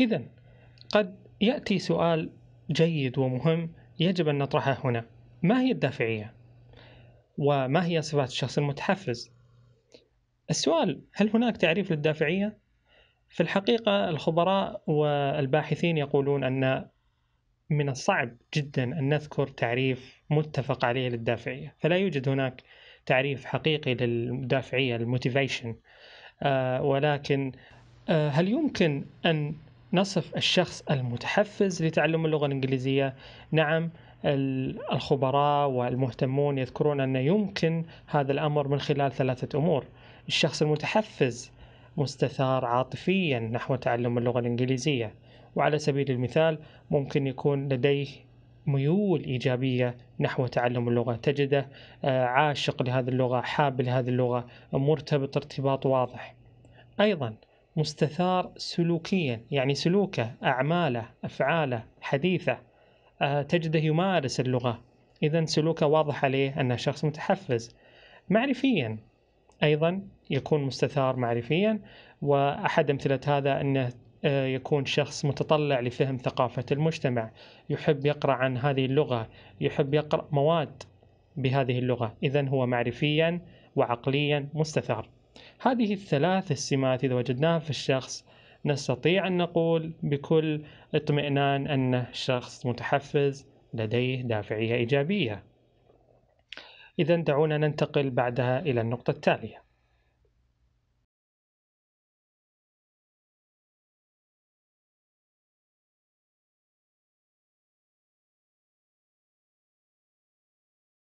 إذا قد يأتي سؤال جيد ومهم يجب أن نطرحه هنا ما هي الدافعية؟ وما هي صفات الشخص المتحفز؟ السؤال هل هناك تعريف للدافعية؟ في الحقيقة الخبراء والباحثين يقولون أن من الصعب جدا أن نذكر تعريف متفق عليه للدافعية فلا يوجد هناك تعريف حقيقي للدافعية الموتيفيشن آه، ولكن آه، هل يمكن أن نصف الشخص المتحفز لتعلم اللغة الإنجليزية نعم الخبراء والمهتمون يذكرون أن يمكن هذا الأمر من خلال ثلاثة أمور الشخص المتحفز مستثار عاطفيا نحو تعلم اللغة الإنجليزية وعلى سبيل المثال ممكن يكون لديه ميول إيجابية نحو تعلم اللغة تجده آه، عاشق لهذه اللغة حاب لهذه اللغة مرتبط ارتباط واضح أيضا مستثار سلوكيا يعني سلوكه أعماله أفعاله حديثه آه، تجده يمارس اللغة إذا سلوكه واضح عليه أنه شخص متحفز معرفيا أيضا يكون مستثار معرفيا وأحد أمثلة هذا أنه آه، يكون شخص متطلع لفهم ثقافة المجتمع يحب يقرأ عن هذه اللغة يحب يقرأ مواد بهذه اللغة إذا هو معرفيا وعقليا مستثار هذه الثلاث السمات إذا وجدناها في الشخص نستطيع أن نقول بكل اطمئنان أن الشخص متحفز لديه دافعية إيجابية إذا دعونا ننتقل بعدها إلى النقطة التالية